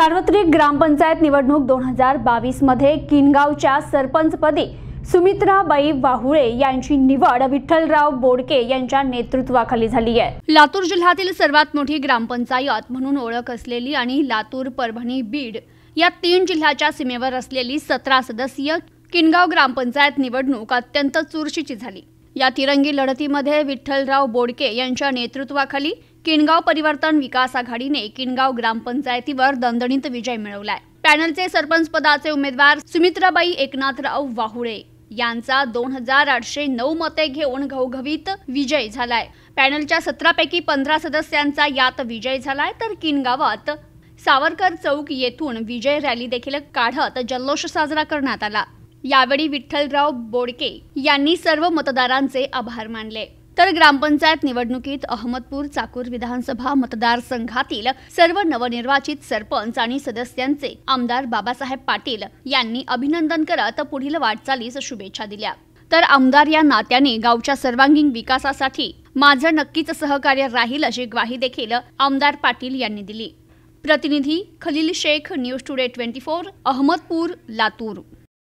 सार्वत्रिक ग्रामपंचायत निवडणूक दोन हजार बावीसमध्ये किनगावच्या सरपंचपदी सुमित्राबाई वाहुळे यांची निवड विठ्ठलराव बोडके यांच्या नेतृत्वाखाली झाली आहे लातूर जिल्ह्यातील सर्वात मोठी ग्रामपंचायत म्हणून ओळख असलेली आणि लातूर परभणी बीड या तीन जिल्ह्याच्या सीमेवर असलेली सतरा सदस्यीय किनगाव ग्रामपंचायत निवडणूक अत्यंत चुरशीची झाली या तिरंगी लढतीमध्ये विठ्ठलराव बोडके यांच्या नेतृत्वाखाली किनगाव परिवर्तन विकास आघाडीने किनगाव ग्रामपंचायतीवर दणदणीत विजय मिळवलाय पॅनलचे सरपंच पदाचे उमेदवार सुमित्राबाई एकनाथराव वाहुळे यांचा दोन हजार आठशे नऊ मते घेऊन घवघवीत विजय झालाय पॅनलच्या सतरापैकी पंधरा सदस्यांचा यात विजय झालाय तर किनगावात सावरकर चौक येथून विजय रॅली देखील काढत जल्लोष साजरा करण्यात आला यावेळी विठ्ठलराव बोडके यांनी सर्व मतदारांचे आभार मानले तर ग्रामपंचायत निवडणुकीत अहमदपूर चाकूर विधानसभा मतदारसंघातील सर्व नवनिर्वाचित सरपंच आणि सदस्यांचे आमदार बाबासाहेब पाटील यांनी अभिनंदन करत पुढील वाटचालीस शुभेच्छा दिल्या तर आमदार या नात्याने गावच्या सर्वांगीण विकासासाठी माझं नक्कीच सहकार्य राहील अशी ग्वाही देखील आमदार पाटील यांनी दिली प्रतिनिधी Khalil Shaikh news today twenty four Ahmedpur Latur